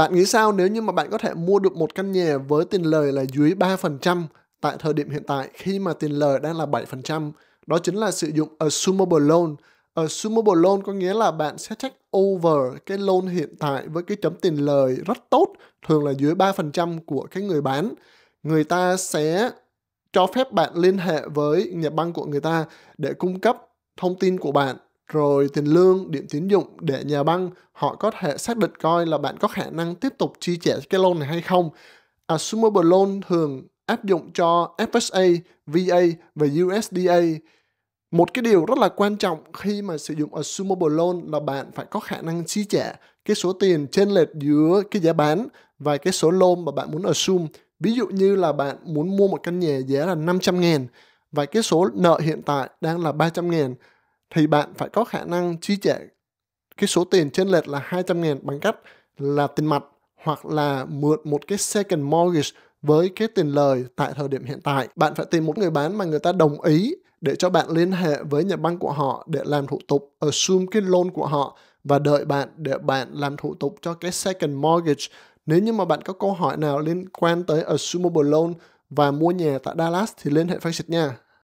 Bạn nghĩ sao nếu như mà bạn có thể mua được một căn nhà với tiền lời là dưới 3% tại thời điểm hiện tại khi mà tiền lời đang là 7%? Đó chính là sử dụng assumable loan. Assumable loan có nghĩa là bạn sẽ check over cái loan hiện tại với cái chấm tiền lời rất tốt, thường là dưới 3% của cái người bán. Người ta sẽ cho phép bạn liên hệ với nhà băng của người ta để cung cấp thông tin của bạn rồi tiền lương, điểm tín dụng để nhà băng họ có thể xác định coi là bạn có khả năng tiếp tục chi trả cái loan này hay không. Assumable loan thường áp dụng cho FSA, VA và USDA. Một cái điều rất là quan trọng khi mà sử dụng assumable loan là bạn phải có khả năng chi trả cái số tiền trên lệch giữa cái giá bán và cái số loan mà bạn muốn assume. Ví dụ như là bạn muốn mua một căn nhà giá là 500 ngàn và cái số nợ hiện tại đang là 300 ngàn thì bạn phải có khả năng chi trả cái số tiền trên lệch là 200 ngàn bằng cách là tiền mặt hoặc là mượn một cái second mortgage với cái tiền lời tại thời điểm hiện tại. Bạn phải tìm một người bán mà người ta đồng ý để cho bạn liên hệ với nhà băng của họ để làm thủ tục assume cái loan của họ và đợi bạn để bạn làm thủ tục cho cái second mortgage. Nếu như mà bạn có câu hỏi nào liên quan tới assumable loan và mua nhà tại Dallas thì liên hệ Facet nha.